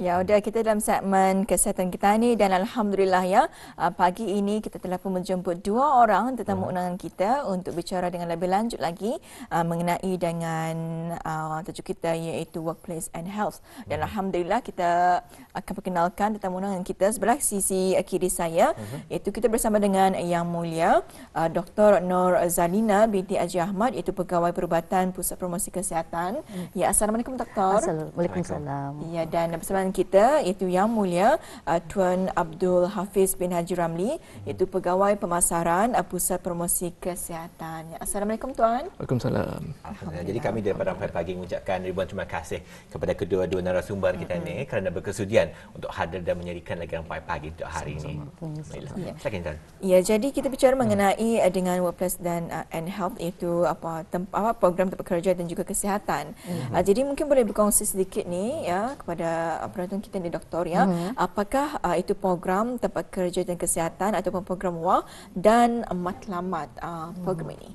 Ya, sudah kita dalam segmen kesihatan kita ini dan alhamdulillah ya uh, pagi ini kita telah pun menjemput dua orang tetamu uh. undangan kita untuk bicara dengan lebih lanjut lagi uh, mengenai dengan uh, tajuk kita iaitu workplace and health. Uh. Dan hmm. alhamdulillah kita akan perkenalkan tetamu undangan kita sebelah sisi kiri saya uh iaitu kita bersama dengan Yang Mulia uh, Dr. Nur Zalina binti Haji Ahmad iaitu pegawai perubatan Pusat Promosi Kesihatan. Uh. Ya, assalamualaikum doktor. Assalamualaikum. Ya dan bersama kita iaitu Yang Mulia uh, Tuan Abdul Hafiz bin Haji Ramli iaitu Pegawai Pemasaran uh, Pusat Promosi Kesihatan. Assalamualaikum Tuan. Waalaikumsalam. Jadi kami daripada Rampai Pagi mengucapkan ribuan terima kasih kepada kedua-dua narasumber kita mm-hmm. ni kerana berkesudian untuk hadir dan menyediakan lagi Rampai Pagi untuk hari ini. Silakan Tuan. Ya, jadi kita bicara mengenai uh, dengan Workplace dan uh, and Health iaitu apa, tem- apa program tempat kerja dan juga kesihatan. Mm-hmm. Uh, jadi mungkin boleh berkongsi sedikit ni ya kepada uh, peraturan kita ni doktor ya. Hmm. Apakah uh, itu program tempat kerja dan kesihatan ataupun program wah dan matlamat uh, program hmm. ini?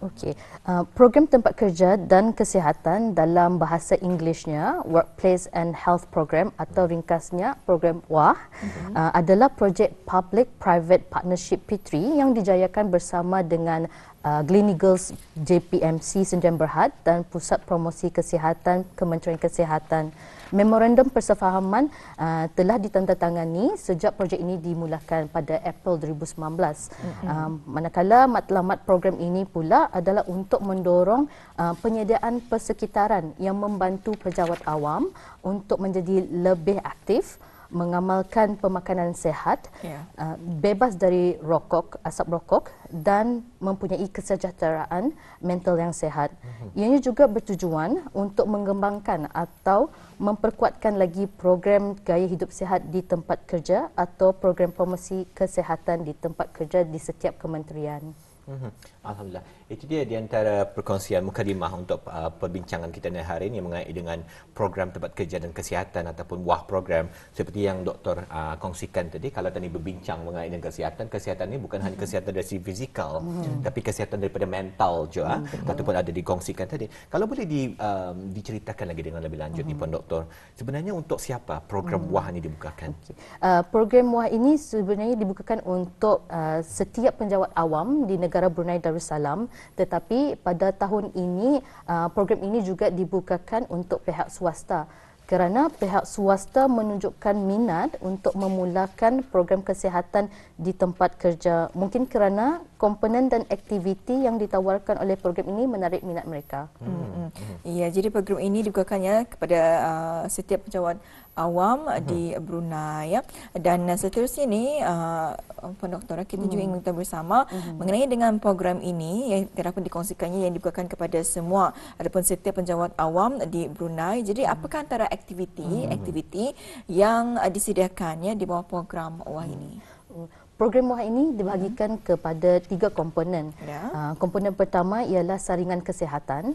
Okey. Uh, program tempat kerja dan kesihatan dalam bahasa Inggerisnya Workplace and Health Program atau ringkasnya program WAH uh-huh. uh, adalah projek public private partnership P3 yang dijayakan bersama dengan uh, Gleneagles JPMC Senjen Berhad dan Pusat Promosi Kesihatan Kementerian Kesihatan. Memorandum persefahaman uh, telah ditandatangani sejak projek ini dimulakan pada April 2019. Mm-hmm. Uh, manakala matlamat program ini pula adalah untuk mendorong uh, penyediaan persekitaran yang membantu pejabat awam untuk menjadi lebih aktif uh, mengamalkan pemakanan sehat, yeah. uh, bebas dari rokok, asap rokok dan mempunyai kesejahteraan mental yang sehat. Mhm. Ianya juga bertujuan untuk mengembangkan atau memperkuatkan lagi program gaya hidup sehat di tempat kerja atau program promosi kesehatan di tempat kerja di setiap kementerian. Mhm. Alhamdulillah. Itu dia di antara perkongsian mukadimah untuk uh, perbincangan kita hari ini mengenai dengan program tempat kerja dan kesihatan ataupun WAH program seperti yang doktor uh, kongsikan tadi kalau tadi berbincang mengenai dengan kesihatan kesihatan ini bukan hanya kesihatan dari sisi fizikal mm-hmm. tapi kesihatan daripada mental juga mm-hmm. ataupun ada dikongsikan tadi. Kalau boleh di, um, diceritakan lagi dengan lebih lanjut mm-hmm. ni hmm. pun Doktor sebenarnya untuk siapa program mm-hmm. WAH ini dibukakan? Okay. Uh, program WAH ini sebenarnya dibukakan untuk uh, setiap penjawat awam di negara Brunei dan Darussalam tetapi pada tahun ini uh, program ini juga dibukakan untuk pihak swasta kerana pihak swasta menunjukkan minat untuk memulakan program kesihatan di tempat kerja mungkin kerana komponen dan aktiviti yang ditawarkan oleh program ini menarik minat mereka. Hmm. Hmm. Ya, jadi program ini dibukakannya kepada uh, setiap pejabat awam uh-huh. di Brunei ya. Dan eh, seterusnya ini, uh, eh, Puan Doktor eh, kita uh-huh. juga mhm. ingin kita bersama uh-huh. mengenai dengan program ini yang terapun dikongsikannya yang dibukakan kepada semua ataupun setiap penjawat awam di Brunei. Jadi uh-huh. apakah antara aktiviti uh-huh. aktiviti yang uh, disediakannya di bawah program WAH ini? Uh-huh. Program WAH ini dibahagikan uh kepada tiga komponen. Yeah. Ya. komponen pertama ialah saringan kesihatan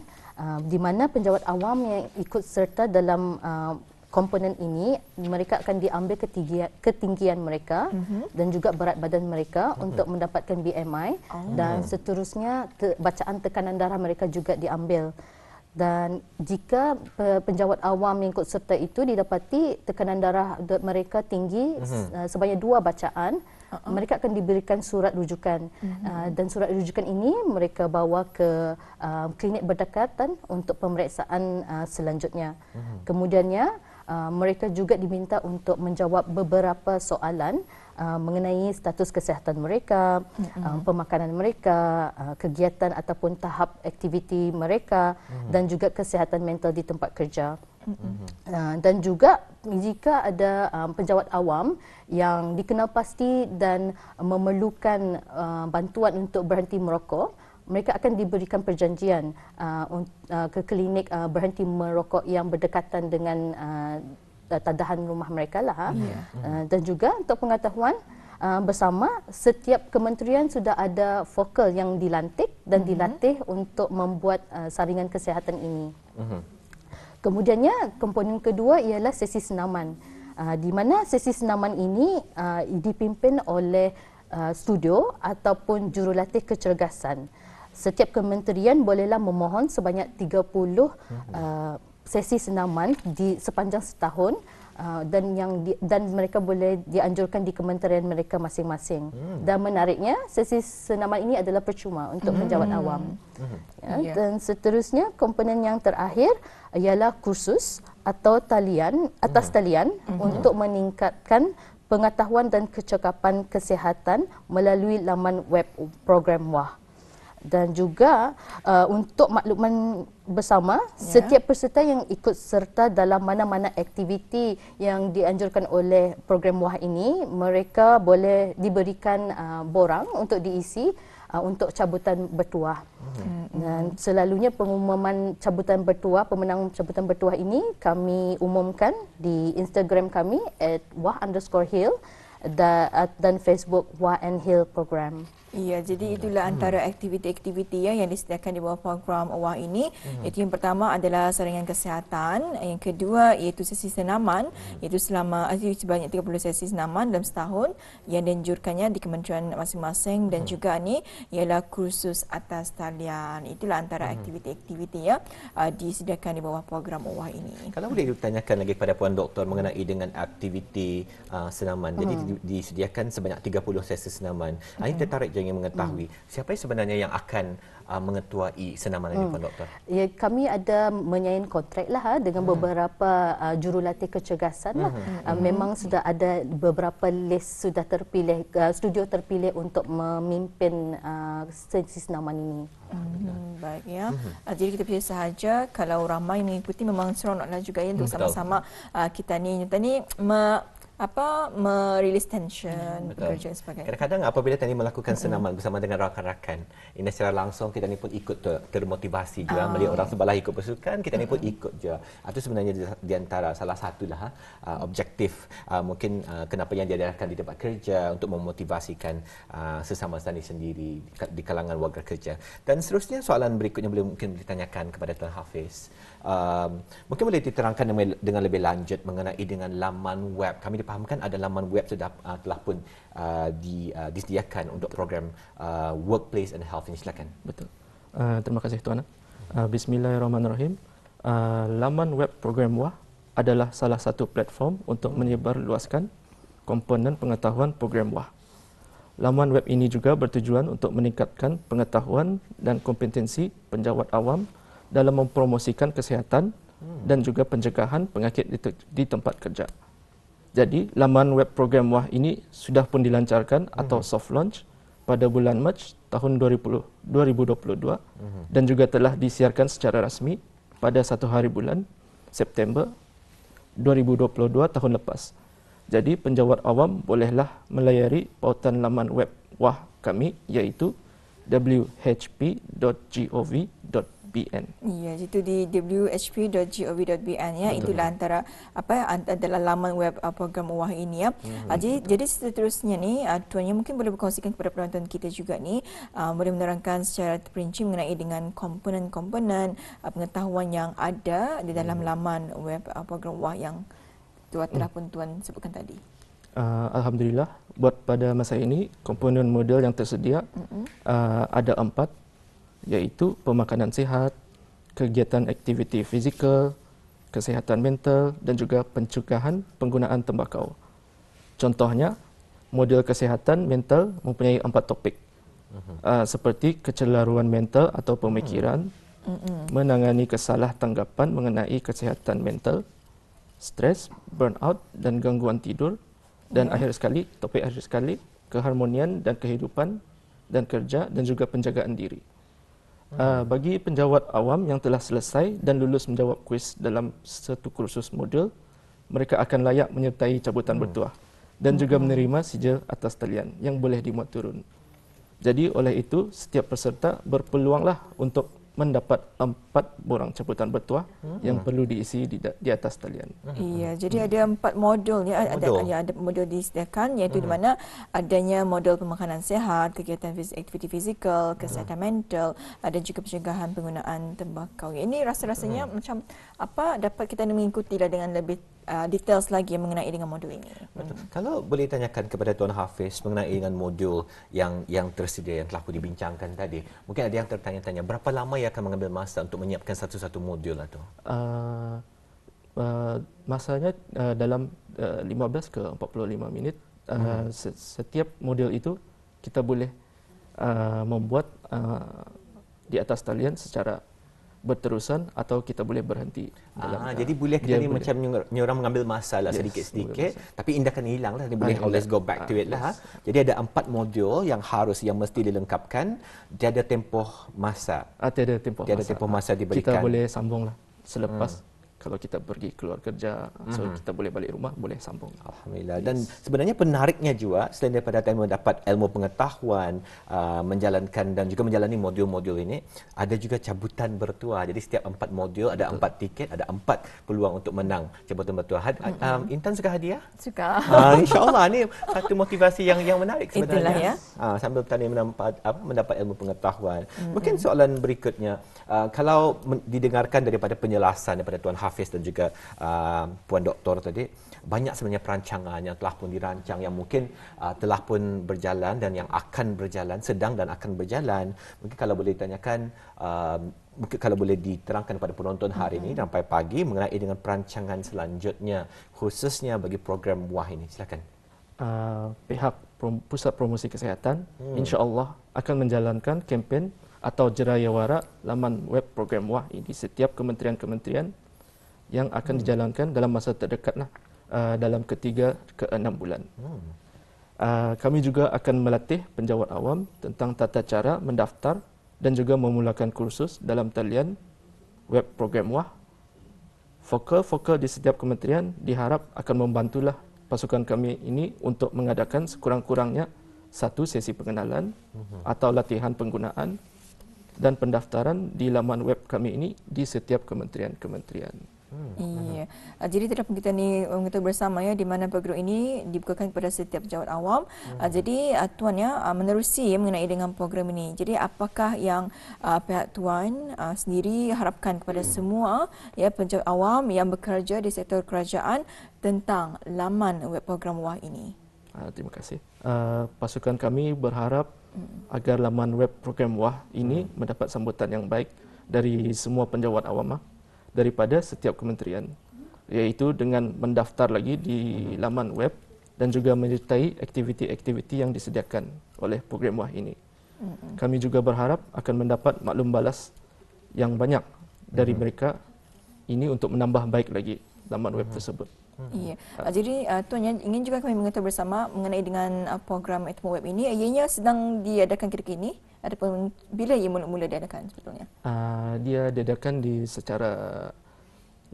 di mana penjawat awam yang ikut serta dalam komponen ini mereka akan diambil ketinggian ketinggian mereka mm-hmm. dan juga berat badan mereka mm-hmm. untuk mendapatkan BMI oh. dan seterusnya te, bacaan tekanan darah mereka juga diambil dan jika penjawat awam yang ikut serta itu didapati tekanan darah mereka tinggi mm-hmm. uh, sebanyak dua bacaan uh-uh. mereka akan diberikan surat rujukan mm-hmm. uh, dan surat rujukan ini mereka bawa ke uh, klinik berdekatan untuk pemeriksaan uh, selanjutnya mm-hmm. kemudiannya Ah, mereka juga diminta untuk menjawab beberapa soalan uh, mengenai status kesihatan mereka, mm-hmm. uh, pemakanan mereka, uh, kegiatan ataupun tahap aktiviti mereka mm-hmm. dan juga kesihatan mental di tempat kerja. Mm-hmm. Uh, dan juga jika ada um, penjawat awam yang dikenal pasti dan memerlukan uh, bantuan untuk berhenti merokok, mm-hmm mereka akan diberikan perjanjian uh, uh, ke klinik uh, berhenti merokok yang berdekatan dengan uh, uh tadahan rumah mereka lah ha. yeah. uh, dan juga untuk pengetahuan uh, bersama setiap kementerian sudah ada fokal yang dilantik dan mm-hmm. dilatih untuk membuat uh, saringan kesihatan ini. Mm-hmm. Kemudiannya komponen kedua ialah sesi senaman uh, di mana sesi senaman ini uh, dipimpin oleh uh, studio ataupun jurulatih kecergasan setiap kementerian bolehlah memohon sebanyak 30 hmm. uh, sesi senaman di sepanjang setahun uh, dan yang di, dan mereka boleh dianjurkan di kementerian mereka masing-masing. Hmm. Dan menariknya sesi senaman ini adalah percuma untuk hmm. penjawat awam. Hmm. Ya, yeah. Dan seterusnya komponen yang terakhir ialah kursus atau talian atas hmm. talian hmm. untuk meningkatkan pengetahuan dan kecakapan kesihatan melalui laman web program WAH. Hmm dan juga uh, untuk makluman bersama ya. setiap peserta yang ikut serta dalam mana-mana aktiviti yang dianjurkan oleh program WAH ini mereka boleh diberikan uh, borang untuk diisi uh, untuk cabutan bertuah. Hmm. Dan selalunya pengumuman cabutan bertuah pemenang cabutan bertuah ini kami umumkan di Instagram kami at wah underscore hill uh, dan Facebook Wah and Hill Program. Ya, jadi hmm. itulah hmm. antara aktiviti-aktiviti ya, yang disediakan di bawah program UAH ini. Hmm. Iaitu yang pertama adalah saringan kesihatan, yang kedua iaitu sesi senaman, hmm. iaitu selama eh, sebanyak 30 sesi senaman dalam setahun yang dianjurkannya di kementerian masing-masing dan hmm. juga ini ialah kursus atas talian. Itulah antara hmm. aktiviti-aktiviti ya eh, disediakan di bawah program UAH ini. Kalau boleh ditanyakan lagi kepada puan doktor mengenai dengan aktiviti uh, senaman. Jadi hmm. disediakan sebanyak 30 sesi senaman. Hmm. Ini tertarik jangan ingin mengetahui hmm. siapa sebenarnya yang akan uh, mengetuai senaman ini, hmm. Puan Doktor? Ya, kami ada menyain kontrak lah ha, dengan hmm. beberapa uh, jurulatih kecergasan lah. Hmm. Uh, memang hmm. sudah ada beberapa list sudah terpilih uh, studio terpilih untuk memimpin uh, senaman ini. Ah, hmm. Baik ya. Hmm. Uh, jadi kita biasa saja kalau ramai mengikuti memang seronoklah juga ya untuk hmm. sama-sama uh, kita ni, kita ni apa merilis tension hmm, betul. bekerja sebagainya. Kadang-kadang apabila tadi melakukan hmm. senaman mm-hmm. bersama dengan rakan-rakan ini secara langsung kita ni pun ikut ter- termotivasi juga oh, melihat okay. orang sebelah ikut bersukan kita mm-hmm. ni pun ikut juga ah, Itu sebenarnya di, di antara salah satulah uh, objektif uh, mungkin uh, kenapa yang diadakan di tempat kerja untuk memotivasikan uh, sesama Tani sendiri di kalangan warga kerja. Dan seterusnya soalan berikutnya boleh mungkin ditanyakan kepada Tuan Hafiz um, mungkin boleh diterangkan dengan, lebih lanjut mengenai dengan laman web. Kami dipahamkan ada laman web sudah uh, telah pun uh, di, uh, disediakan untuk program uh, workplace and health ini. Silakan. Betul. Uh, terima kasih Tuan. Uh, Bismillahirrahmanirrahim. Uh, laman web program WAH adalah salah satu platform untuk menyebarluaskan komponen pengetahuan program WAH. Laman web ini juga bertujuan untuk meningkatkan pengetahuan dan kompetensi penjawat awam dalam mempromosikan kesihatan dan juga pencegahan penyakit di, te- di tempat kerja. Jadi laman web program WAH ini sudah pun dilancarkan mm-hmm. atau hmm. soft launch pada bulan Mac tahun 2020, 2022 mm-hmm. dan juga telah disiarkan secara rasmi pada satu hari bulan September 2022 tahun lepas. Jadi penjawat awam bolehlah melayari pautan laman web WAH kami iaitu whp.gov.bn. Ya, itu di whp.gov.bn ya. Betul. Itulah antara apa adalah laman web uh, program UWAH ini ya. Hmm, jadi betul. jadi seterusnya ni uh, tuannya mungkin boleh berkongsikan kepada penonton kita juga ni uh, boleh menerangkan secara terperinci mengenai dengan komponen-komponen pengetahuan yang ada di dalam hmm. laman web program UWAH yang tuan hmm. telah pun tuan sebutkan tadi uh, alhamdulillah buat pada masa ini komponen model yang tersedia mm-hmm. uh, ada empat yaitu pemakanan sihat, kegiatan aktiviti fizikal, kesehatan mental dan juga pencegahan penggunaan tembakau. Contohnya, model kesehatan mental mempunyai empat topik uh, seperti kecelaruan mental atau pemikiran, menangani kesalah tanggapan mengenai kesehatan mental, stres, burnout dan gangguan tidur, dan akhir sekali topik akhir sekali keharmonian dan kehidupan dan kerja dan juga penjagaan diri. Uh, bagi penjawat awam yang telah selesai dan lulus menjawab kuis dalam satu kursus modul, mereka akan layak menyertai cabutan hmm. bertuah dan hmm. juga menerima sijil atas talian yang boleh dimuat turun. Jadi oleh itu setiap peserta berpeluanglah untuk mendapat empat borang cabutan bertuah hmm. yang hmm. perlu diisi di, di atas talian. Hmm. Iya, hmm. jadi hmm. ada empat modul ya ada yang ada modul disediakan iaitu hmm. di mana adanya modul pemakanan sehat, kegiatan fizik aktiviti fizikal, kesihatan hmm. mental, ada eh, juga pencegahan penggunaan tembakau. Ini rasa-rasanya hmm. macam apa dapat kita mengikuti dengan lebih uh, details lagi mengenai dengan modul ini. Betul. Hmm. Kalau boleh tanyakan kepada Tuan Hafiz mengenai dengan modul yang yang tersedia yang telah pun dibincangkan tadi. Mungkin ada yang tertanya-tanya berapa lama ia akan mengambil masa untuk menyiapkan satu-satu modul atau? Lah uh, Uh, masanya uh, dalam uh, 15 ke 45 minit uh, hmm. se- setiap modul itu kita boleh uh, membuat uh, di atas talian secara berterusan atau kita boleh berhenti Ah, jadi boleh kita ni macam orang mengambil masa lah yes, sedikit-sedikit tapi indah kan hilang lah ah, boleh always go back Aa, to ah, it lah. yes. jadi ada empat modul yang harus yang mesti dilengkapkan dia ada tempoh masa Aa, ah, tiada tempoh tiada masa tiada tempoh masa diberikan kita boleh sambung lah selepas hmm kalau kita pergi keluar kerja mm-hmm. kita boleh balik rumah boleh sambung alhamdulillah yes. dan sebenarnya penariknya juga selain daripada kita mendapat ilmu pengetahuan uh, menjalankan dan juga menjalani modul-modul ini ada juga cabutan bertuah jadi setiap empat modul ada empat tiket ada empat peluang untuk menang cabutan bertuah Had, mm-hmm. um, intan suka hadiah suka uh, insyaallah ini satu motivasi yang yang menarik sebenarnya Itulah, ya. uh, sambil kita mendapat apa mendapat ilmu pengetahuan mm-hmm. mungkin soalan berikutnya uh, kalau didengarkan daripada penjelasan daripada tuan Hafiz dan juga uh, Puan Doktor tadi banyak sebenarnya perancangan yang telah pun dirancang yang mungkin uh, telah pun berjalan dan yang akan berjalan sedang dan akan berjalan mungkin kalau boleh ditanyakan uh, mungkin kalau boleh diterangkan kepada penonton hari ini mm-hmm. sampai pagi mengenai dengan perancangan selanjutnya khususnya bagi program WAH ini silakan uh, pihak pusat promosi kesihatan hmm. insyaallah akan menjalankan kempen atau jerayawara laman web program WAH ini setiap kementerian-kementerian yang akan hmm. dijalankan dalam masa terdekatlah uh, ah, dalam ketiga ke enam bulan. Hmm. Uh, kami juga akan melatih penjawat awam tentang tata cara mendaftar dan juga memulakan kursus dalam talian web program WAH. Fokal-fokal di setiap kementerian diharap akan membantulah pasukan kami ini untuk mengadakan sekurang-kurangnya satu sesi pengenalan hmm. atau latihan penggunaan dan pendaftaran di laman web kami ini di setiap kementerian-kementerian. Hmm. Ya. Uh, jadi tadi kita ni mengetahui um, bersama ya di mana pagar ini dibukakan kepada setiap jawat awam. Hmm. Ah, jadi uh, tuan ya menerusi ya mengenai dengan program ini. Jadi apakah yang uh, pihak tuan uh, sendiri harapkan kepada hmm. semua ya penjawat awam yang bekerja di sektor kerajaan tentang laman web program WAH ini? Uh, terima kasih. Uh, pasukan kami berharap hmm. agar laman web program WAH ini hmm. mendapat sambutan yang baik dari semua penjawat awam daripada setiap kementerian iaitu dengan mendaftar lagi di mhm. laman web dan juga menyertai aktiviti-aktiviti yang disediakan oleh program WAH ini. Mhm. Kami juga berharap akan mendapat maklum balas yang banyak dari mhm. mereka ini untuk menambah baik lagi laman web tersebut. Ya. Uh, jadi uh, ah, tuannya ingin juga kami mengetahui bersama mengenai dengan uh, program web ini ianya sedang diadakan ketika ini. Adapun bila ia mula-mula diadakan sebetulnya? Uh, ah, dia diadakan di secara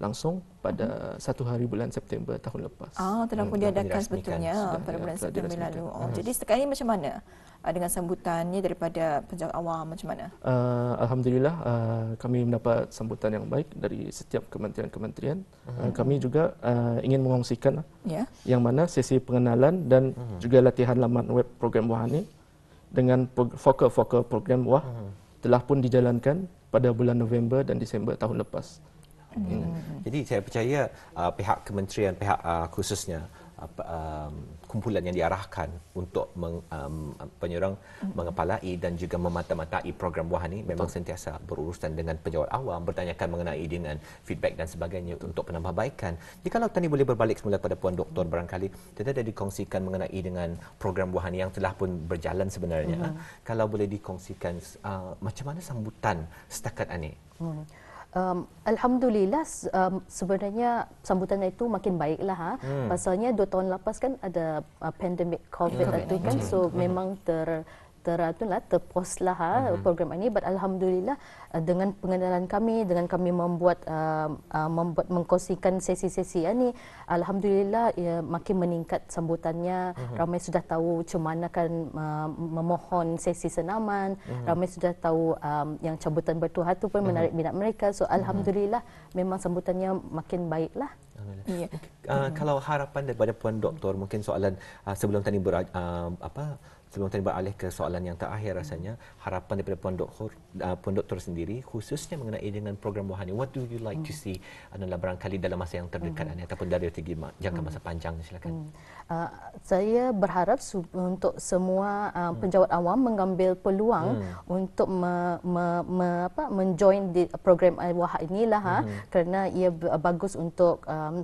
langsung pada uh-huh. satu hari bulan September tahun lepas. Ah, oh, telah pun hmm, diadakan sebetulnya ah, sudah, pada ya, bulan September lalu. Oh, uh-huh. Jadi sekarang ini macam mana uh, dengan sambutannya daripada penjawat awam macam mana? Uh, Alhamdulillah uh, kami mendapat sambutan yang baik dari setiap kementerian-kementerian. Uh-huh. Uh, kami juga uh, ingin mengongsikan yeah. yang mana sesi pengenalan dan uh-huh. juga latihan laman web program Wahani. Uh-huh dengan fokus-fokus program WAH hmm. telah pun dijalankan pada bulan November dan Disember tahun lepas. Hmm. hmm. Jadi saya percaya uh, pihak kementerian, pihak uh, khususnya uh, um, kumpulan yang diarahkan untuk meng, um, um penyorang mengepalai dan juga memata-matai program buah ini memang Betul. sentiasa berurusan dengan penjawat awam bertanyakan mengenai dengan feedback dan sebagainya Betul. untuk penambahbaikan. Jadi kalau Tani boleh berbalik semula kepada Puan Doktor barangkali tidak ada dikongsikan mengenai dengan program buah ini yang telah pun berjalan sebenarnya. Uh-huh. Kalau boleh dikongsikan uh, macam mana sambutan setakat ini? Uh-huh. Um, Alhamdulillah um, sebenarnya sambutan itu makin baiklah ha. Hmm. Pasalnya 2 tahun lepas kan ada uh, pandemik COVID, COVID itu kan so hmm. memang ter teratunlah terposlah ha, uh-huh. program ini but alhamdulillah uh, dengan pengenalan kami dengan kami membuat uh, uh, membuat mengkosikan sesi-sesi ini ya, alhamdulillah ya, makin meningkat sambutannya uh-huh. ramai sudah tahu macam mana uh, memohon sesi senaman uh-huh. ramai sudah tahu um, yang cabutan bertuah tu pun uh-huh. menarik minat mereka so alhamdulillah uh-huh. memang sambutannya makin baiklah Alhamdulillah. Uh, kalau harapan daripada puan doktor mungkin soalan uh, sebelum tadi ber uh, ah, apa sebelum tadi beralih ke soalan yang terakhir rasanya harapan daripada puan doktor uh, puan doktor sendiri khususnya mengenai dengan program wahani what do you like to mm. see adalah barangkali dalam masa yang terdekat hmm. ataupun dari segi jangka mm. masa panjang silakan hmm. uh, saya berharap untuk semua uh, hmm. penjawat awam mengambil peluang hmm. untuk me- me- me- apa menjoin di program wahani inilah hmm. ha mm-hmm. kerana ia bagus untuk uh, um,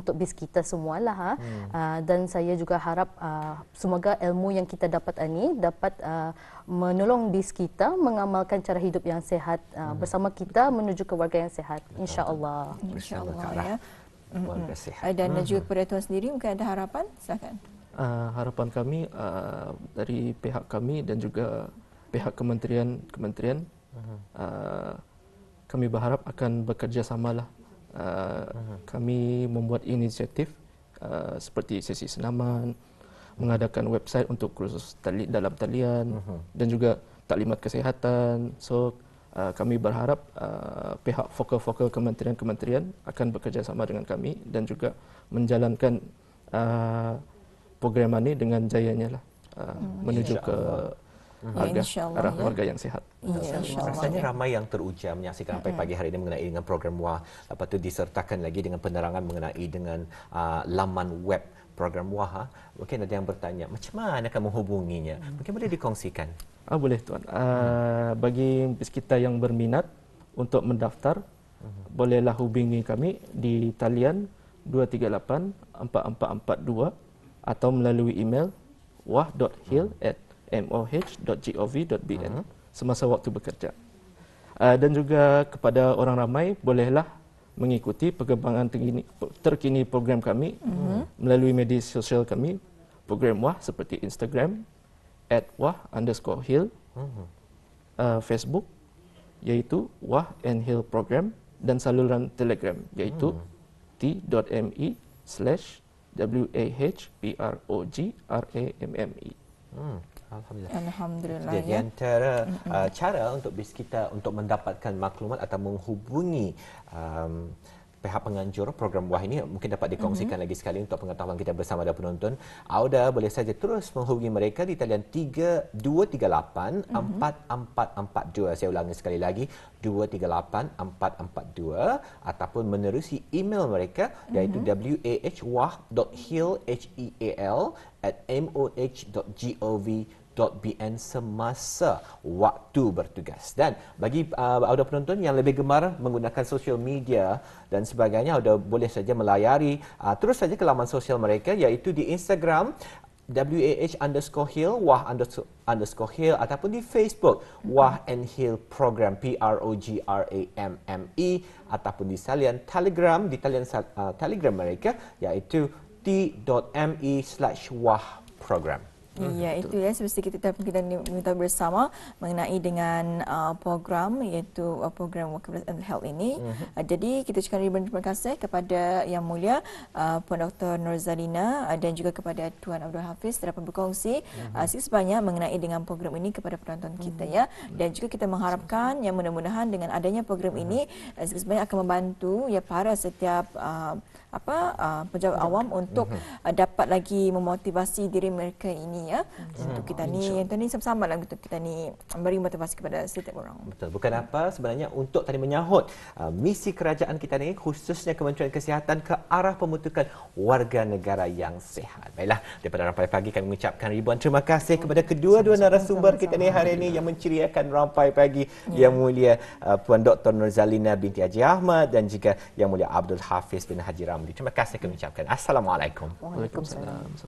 untuk bis kita semua lah, ha. hmm. uh, dan saya juga harap uh, semoga ilmu yang kita dapat ini dapat uh, menolong bis kita mengamalkan cara hidup yang sehat uh, hmm. bersama kita menuju ke warga yang sehat insyaallah insyaallah Insya ya warga sehat eh, dan hmm. juga kepada tuan sendiri mungkin ada harapan silakan uh, harapan kami uh, dari pihak kami dan juga pihak kementerian kementerian mm-hmm. uh, kami berharap akan bekerjasamalah uh, kami membuat inisiatif uh, seperti sesi senaman, mengadakan website untuk kursus tali- dalam talian uh-huh. dan juga taklimat kesehatan. So uh, kami berharap uh, pihak fokal-fokal kementerian-kementerian akan bekerjasama dengan kami dan juga menjalankan uh, program ini dengan jayanya lah uh, hmm, menuju ke Mhm. Ya, harga, ya, Allah, arah, ya. warga yang sehat. Ya, Rasanya ramai yang teruja menyaksikan sampai pagi hari ini mengenai dengan program WAH. Lepas itu disertakan lagi dengan penerangan mengenai dengan uh, laman web program WAH. Ha. Mungkin ada yang bertanya, macam mana akan menghubunginya? Mungkin boleh dikongsikan. Ah, boleh tuan. Uh, bagi kita yang berminat untuk mendaftar, uh bolehlah hubungi kami di talian 238 4442 atau melalui email wah.hill@ uh-huh moh.gov.bn uh -huh. semasa waktu bekerja. Uh, dan juga kepada orang ramai bolehlah mengikuti perkembangan terkini, terkini program kami uh mhm. -huh. melalui media sosial kami, program WAH seperti Instagram, at WAH underscore Hill, uh -huh. uh, Facebook yaitu WAH and Hill Program dan saluran Telegram yaitu uh mhm. -huh. t.me slash w a h p Alhamdulillah. Alhamdulillah. Jadi ya. antara uh, cara untuk bis kita untuk mendapatkan maklumat atau menghubungi um, pihak penganjur program buah ini mungkin dapat dikongsikan mm-hmm. lagi sekali untuk pengetahuan kita bersama dan penonton. Auda boleh saja terus menghubungi mereka di talian 3238 mm-hmm. 4442. Saya ulangi sekali lagi 238 442 ataupun menerusi email mereka iaitu mm-hmm. wahwah.hill h e a l at moh.gov.my www.bn semasa waktu bertugas. Dan bagi uh, audio penonton yang lebih gemar menggunakan social media dan sebagainya, audio boleh saja melayari uh, terus saja ke laman sosial mereka iaitu di Instagram WAH underscore Hill, Wah underscore Hill ataupun di Facebook Wah and Hill Program P-R-O-G-R-A-M-M-E ataupun di salian Telegram di talian uh, Telegram mereka iaitu t.me slash Wah Program. Ya, itu ya semestinya kita dah kita minta bersama mengenai dengan uh, program iaitu uh, program Workplace and Health ini. Uh-huh. Uh, jadi kita ucapkan ribuan terima kasih kepada Yang Mulia uh, Puan Dr. Nur Zalina uh, dan juga kepada Tuan Abdul Hafiz telah berkongsi uh-huh. uh, sebanyak mengenai dengan program ini kepada penonton hmm. kita uh-huh. ya. Dan juga kita mengharapkan yang mudah-mudahan dengan adanya program uh-huh. ini uh, sebanyak akan membantu ya para setiap uh, apa uh, pejabat awam untuk uh, dapat lagi memotivasi diri mereka ini ya. Hmm. Untuk kita ni, untuk ni sama-sama lah untuk kita ni memberi um, motivasi kepada setiap orang. Betul. Bukan apa sebenarnya untuk tadi menyahut uh, misi kerajaan kita ni khususnya Kementerian Kesihatan ke arah pembentukan warga negara yang sehat. Baiklah, daripada rampai pagi kami mengucapkan ribuan terima kasih kepada kedua-dua narasumber kita ni hari ini yang menceriakan rampai pagi ya. yang mulia uh, Puan Dr. Nurzalina binti Haji Ahmad dan juga yang mulia Abdul Hafiz bin Haji Ramli. Terima kasih kami ucapkan. Assalamualaikum. Waalaikumsalam.